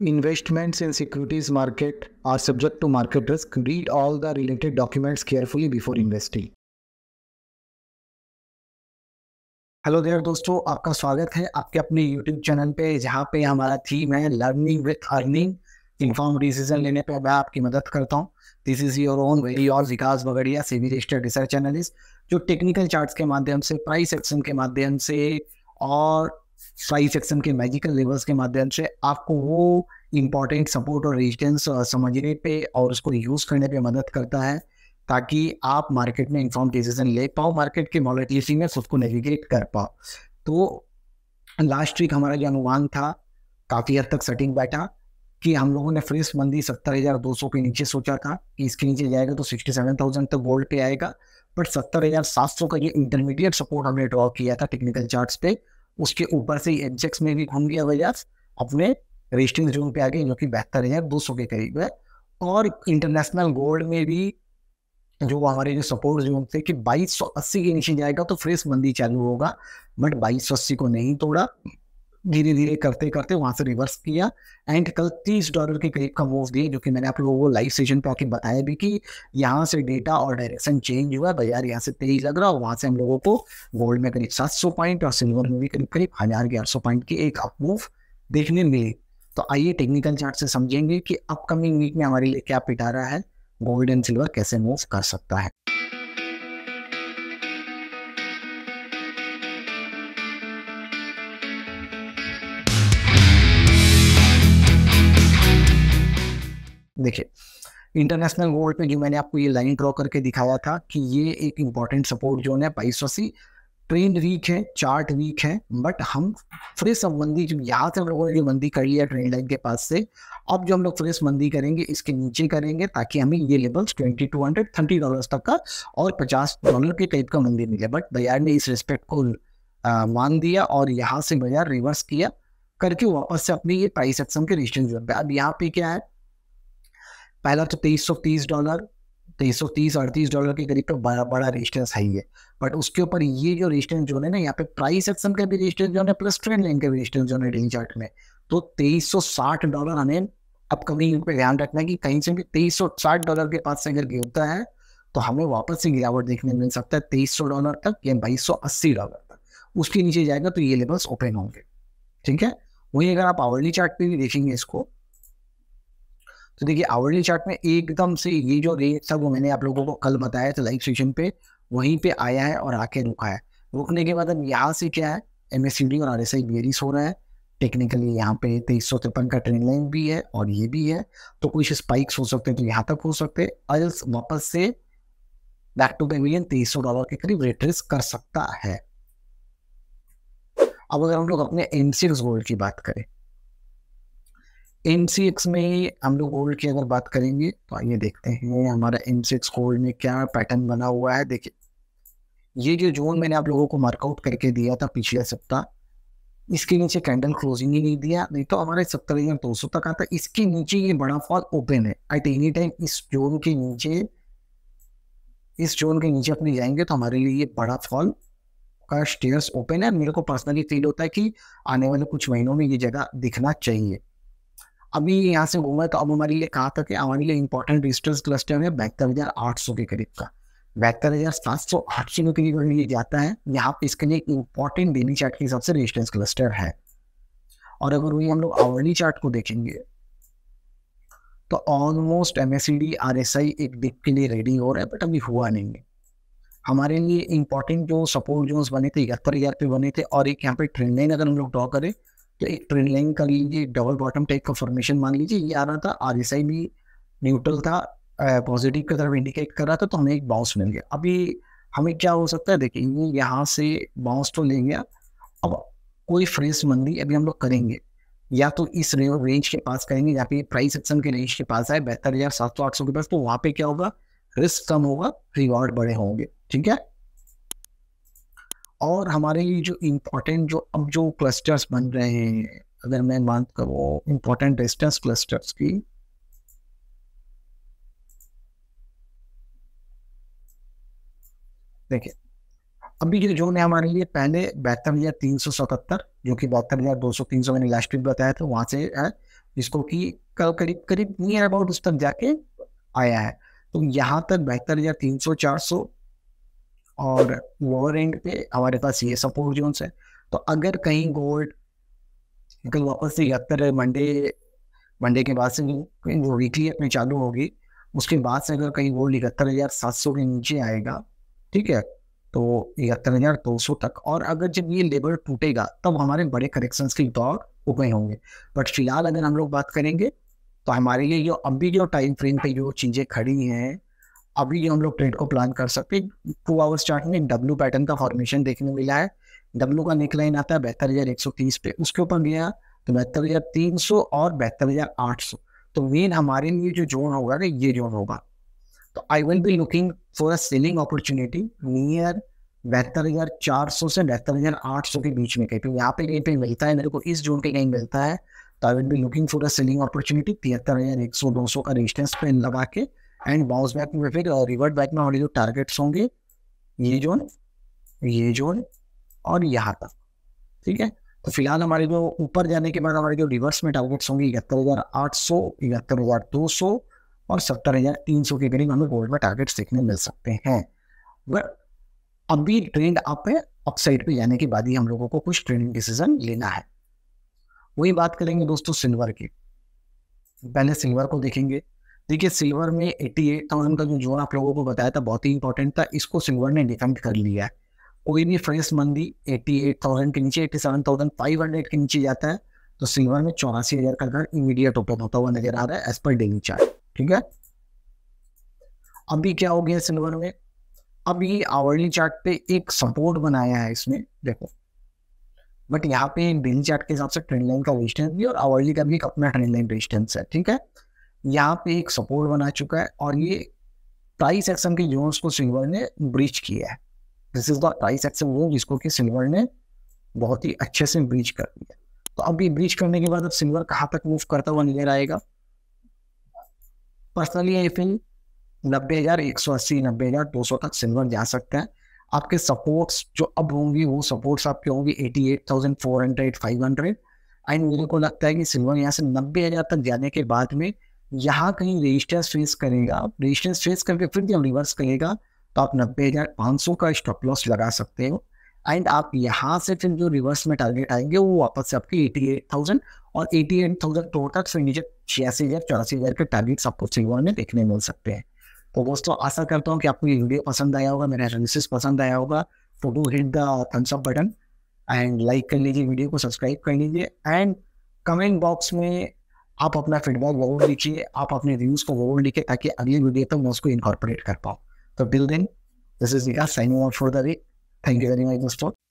Investments in securities market are subject to market risk. Read all the related documents carefully before investing. Hello there दोस्तों आपका स्वागत है आपके अपने YouTube channel पे जहाँ पे हमारा थीम है learning with earning inform decision लेने पे मैं आपकी मदद करता हूँ this is your own very और Vikas Bagadia SEBI registered research analyst जो टेक्निकल चार्ट्स के माध्यम से प्राइस एक्शन के माध्यम से और फाइव सेक्शन के मैजिकल लेवल्स के माध्यम से आपको वो इम्पॉर्टेंट सपोर्ट और रेजिस्टेंस समझने पे और उसको यूज करने पे मदद करता है ताकि आप मार्केट में इन्फॉर्म डिसीजन ले पाओ मार्केट के मॉलिटी में खुद नेविगेट कर पाओ तो लास्ट वीक हमारा जो अनुमान था काफ़ी हद तक सेटिंग बैठा कि हम लोगों ने फ्रेश मंदी सत्तर हज़ार दो सौ के नीचे सोचा था कि इसके नीचे जाएगा तो सिक्सटी सेवन थाउजेंड तक गोल्ड पे आएगा बट सत्तर हज़ार सात सौ का ये इंटरमीडिएट सपोर्ट हमने ड्रॉ किया था टेक्निकल चार्ट्स पे उसके ऊपर से एग्जेक्स में भी घूम गया बजाज अपने रेस्टिंग जोन पे आ गए जो कि बेहतर है दो सौ के करीब है और इंटरनेशनल गोल्ड में भी जो हमारे जो सपोर्ट जोन थे कि अस्सी के नीचे जाएगा तो फ्रेश मंदी चालू होगा बट अस्सी को नहीं तोड़ा धीरे धीरे करते करते वहां से रिवर्स किया एंड कल तीस डॉलर के करीब का मूव दिए जो कि मैंने आप लोगों को लाइव सेशन पे आके बताया भी कि यहाँ से डेटा और डायरेक्शन चेंज हुआ बाजार यहाँ से तेज लग रहा और वहां से हम लोगों को गोल्ड में करीब सात सौ पॉइंट और सिल्वर में भी करीब करीब हजार ग्यारह सौ पॉइंट की एक अप मूव देखने मिली तो आइए टेक्निकल चार्ट से समझेंगे कि अपकमिंग वीक में हमारे लिए क्या पिटारा है गोल्ड एंड सिल्वर कैसे मूव कर सकता है देखिए इंटरनेशनल गोल्ड पे जो मैंने आपको ये लाइन ड्रॉ करके दिखाया था कि ये एक इंपॉर्टेंट सपोर्ट जोन है बाईस अस्सी ट्रेंड वीक है चार्ट वीक है बट हम फ्रेश मंदी जो यहाँ से हम लोगों ने जो मंदी करी है ट्रेंड लाइन के पास से अब जो हम लोग फ्रेश मंदी करेंगे इसके नीचे करेंगे ताकि हमें ये levels twenty two hundred thirty dollar तक का और पचास डॉलर के टाइप का मंदी मिले बट बाजार ने इस रिस्पेक्ट को मान दिया और यहाँ से बाजार रिवर्स किया करके वापस से अपने ये प्राइस एक्सम के रिस्टेंस अब यहाँ पे क्या है पहला तो तेईस सौ तीस डॉलर तेईस सौ तीस अड़तीस डॉलर के करीब तो बड़ा बड़ा रेजिस्टेंस है ही है बट उसके ऊपर ये जो रेजिस्टेंस जोन है ना यहाँ पे प्राइस एक्शन का भी रेजिस्टेंस जोन है प्लस ट्रेंड लाइन का भी रेजिस्टेंस जोन है डेली चार्ट में तो तेईस सौ साठ डॉलर हमें अपकमिंग पे ध्यान रखना है कि कहीं से भी तेईस सौ साठ डॉलर के पास से अगर गिरता है तो हमें वापस से गिरावट देखने मिल सकता है तेईस सौ डॉलर तक या बाईस सौ अस्सी डॉलर तक उसके नीचे जाएगा तो ये लेवल्स ओपन होंगे ठीक है वहीं अगर आप आवर्ली चार्ट पे भी देखेंगे इसको तो देखिए आवरली चार्ट में एकदम से ये जो रेट था वो मैंने आप लोगों को कल बताया था लाइव सेशन पे वहीं पे आया है और आके रुका है रुकने के बाद यहाँ से क्या है एम और आर एस आई वेरीस हो रहा है टेक्निकली यहाँ पे तेईस सौ तिरपन का ट्रेन लाइन भी है और ये भी है तो कुछ स्पाइक्स हो सकते हैं तो यहाँ तक हो सकते हैं अल्स वापस से बैक टू पेविलियन तेईस सौ डॉलर के करीब रिट्रेस कर सकता है अब अगर हम लोग अपने एमसीएक्स गोल्ड की बात करें एम में हम लोग होल्ड की अगर बात करेंगे तो आइए देखते हैं हमारा एम गोल्ड में क्या पैटर्न बना हुआ है देखिए ये जो जोन मैंने आप लोगों को मार्कआउट करके दिया था पिछले सप्ताह इसके नीचे कैंडल क्लोजिंग ही नहीं दिया नहीं तो हमारे सत्तर हजार दो सौ तक आता इसके नीचे ये बड़ा फॉल ओपन है एट एनी टाइम इस जोन के नीचे इस जोन के नीचे अपने जाएंगे तो हमारे लिए ये बड़ा फॉल का स्टेयर्स ओपन है मेरे को पर्सनली फील होता है कि आने वाले कुछ महीनों में ये जगह दिखना चाहिए अभी यहाँ से घूमा तो अब हमारे लिए कहा था कि हमारे लिए इंपॉर्टेंट रेजिस्टेंस क्लस्टर है बहत्तर हजार आठ सौ के करीब का बहत्तर हजार सात सौ आठ सौ के करीब ये जाता है यहाँ पे इसके लिए इंपॉर्टेंट डेली चार्ट के हिसाब से रेजिस्टेंस क्लस्टर है और अगर वही हम लोग आवर्ली चार्ट को देखेंगे तो almost M S D R S I एक डिप के लिए रेडी हो रहा है बट अभी हुआ नहीं है हमारे लिए इंपॉर्टेंट जो सपोर्ट जोन्स बने थे इकहत्तर हज़ार पे बने थे और एक यहाँ पे ट्रेंड लाइन अगर हम लोग ड्रॉ करें तो एक ट्रेन लाइन कर लीजिए डबल बॉटम टाइप का फॉर्मेशन मान लीजिए ये आ रहा था आर एस आई भी न्यूट्रल था पॉजिटिव की तरफ इंडिकेट कर रहा था तो हमें एक बाउंस मिल गया अभी हमें क्या हो सकता है देखिए ये यहाँ से बाउंस तो ले गया अब कोई फ्रेश मंदी अभी हम लोग करेंगे या तो इस रेंज के पास करेंगे या फिर प्राइस एक्शन के रेंज के पास आए बेहतर या सात सौ आठ सौ के पास तो वहाँ पे क्या होगा रिस्क कम होगा रिवॉर्ड बड़े होंगे ठीक है और हमारे ये जो इम्पोर्टेंट जो अब जो क्लस्टर्स बन रहे हैं अगर मैं बात करो इम्पोर्टेंट डिस्टेंस क्लस्टर्स की देखिए अभी जो ने है हमारे लिए पहले बहत्तर हजार तीन सौ सतहत्तर जो कि बहत्तर हजार दो सौ तीन सौ मैंने लास्ट वीक बताया था वहां से है जिसको कि कल करीब करीब नियर अबाउट उस तक जाके आया है तो यहाँ तक बहत्तर हजार तीन सौ चार सौ और लोअर एंड पे हमारे पास ये सपोर्ट जोन्स है तो अगर कहीं गोल्ड कल वापस से इकहत्तर मंडे मंडे के बाद से वो वीकली अपनी चालू होगी उसके बाद से अगर कहीं गोल्ड इकहत्तर हज़ार सात सौ के नीचे आएगा ठीक है तो इकहत्तर हज़ार दो सौ तक और अगर जब ये लेबर टूटेगा तब हमारे बड़े करेक्शंस के दौर हो गए होंगे बट फिलहाल अगर हम लोग बात करेंगे तो हमारे लिए जो अभी जो टाइम फ्रेम पे जो चीज़ें खड़ी हैं अभी हम लोग ट्रेड को प्लान कर सकते हैं टू आवर्स चार्ट में डब्ल्यू पैटर्न का फॉर्मेशन देखने मिला है डब्ल्यू का नेक लाइन आता है बहत्तर हज़ार एक सौ तीस पे उसके ऊपर गया तो बहत्तर हज़ार तीन सौ और बहत्तर हज़ार आठ सौ तो मेन हमारे लिए जो जोन होगा ना ये जोन होगा तो I will be looking for a selling opportunity near बहत्तर हज़ार चार सौ से बहत्तर हज़ार आठ सौ के बीच में कहीं यहाँ पे कहीं पे मिलता है मेरे को इस जोन पे कहीं मिलता है तो I will be looking for a selling opportunity तिहत्तर हज़ार एक सौ दो सौ का रेजिस्टेंस पे लगा के एंड बाउंस बैक में फिर रिवर्ट बैक में हमारे जो टारगेट्स होंगे ये जोन ये जोन और यहाँ तक ठीक है तो फिलहाल हमारे जो ऊपर जाने के बाद हमारे जो रिवर्स में टारगेट्स होंगे इकहत्तर हज़ार आठ सौ इकहत्तर हज़ार दो सौ और सत्तर हज़ार तीन सौ के करीब हमें गोल्ड में टारगेट्स देखने मिल सकते हैं बट अभी ट्रेंड आप है अपसाइड पे जाने के बाद ही हम लोगों को कुछ ट्रेडिंग डिसीजन लेना है वही बात करेंगे दोस्तों सिल्वर की पहले सिल्वर को देखेंगे देखिए सिल्वर में एटी एट थाउजेंड का जो जोन आप लोगों को बताया था बहुत ही इंपॉर्टेंट था इसको सिल्वर ने डिफेंड कर लिया है कोई भी फ्रेश मंदी एटी एट थाउजेंड के नीचे eighty seven thousand five hundred के नीचे जाता है तो सिल्वर में चौरासी हज़ार का घर इमीडिएट ओपन होता हुआ नजर आ रहा है एज पर डेली चार्ट ठीक है अभी क्या हो गया सिल्वर में अब ये आवर्ली चार्ट पे एक सपोर्ट बनाया है इसमें देखो बट यहाँ पे डेली चार्ट के हिसाब से ट्रेंड लाइन का रेजिस्टेंस भी और आवर्ली का भी एक अपना ट्रेंड लाइन रेजिस्टेंस है ठीक है यहाँ पे एक सपोर्ट बना चुका है और ये प्राइस एक्शन के जोन को सिल्वर ने ब्रीच किया है दिस इज द एक्शन वो जिसको कि सिल्वर ने बहुत ही अच्छे से ब्रीच कर दिया तो अब ये ब्रीच करने के बाद अब सिल्वर कहाँ तक मूव करता हुआ नजर आएगा पर्सनली आई फिल्म नब्बे हजार एक सौ अस्सी नब्बे हजार दो सौ तक सिल्वर जा सकता है आपके सपोर्ट्स जो अब होंगे वो सपोर्ट्स आपके होंगे eighty eight thousand four hundred five hundred and मुझे को लगता है कि सिल्वर यहाँ से नब्बे हजार तक जाने के बाद में यहाँ कहीं रेजिस्टेंस फेस करेगा रजिस्टर फेस करके फिर जब रिवर्स करेगा तो आप नब्बे हज़ार पाँच सौ का स्टॉप लॉस लगा सकते हो एंड आप यहाँ से फिर जो रिवर्स में टारगेट आएंगे वो वापस से आपके एटी एट थाउजेंड और एटी एट थाउजेंड टोटल से नीचे छियासी हज़ार चौरासी हज़ार के टारगेट्स आपको सिल्वर में देखने मिल सकते हैं तो दोस्तों आशा करता हूँ कि आपको ये वीडियो पसंद आया होगा मेरा एनालिसिस पसंद आया होगा तो do hit the thumbs up button and like कर लीजिए वीडियो को सब्सक्राइब कर लीजिए एंड कमेंट बॉक्स में आप अपना फीडबैक जरूर लिखिए आप अपने रिव्यूज को जरूर लिखिए ताकि अगले वीडियो तक तो मैं उसको इनकॉर्पोरेट कर पाऊँ तो बिल दिन this is sign out for the way thank you very much दोस्तों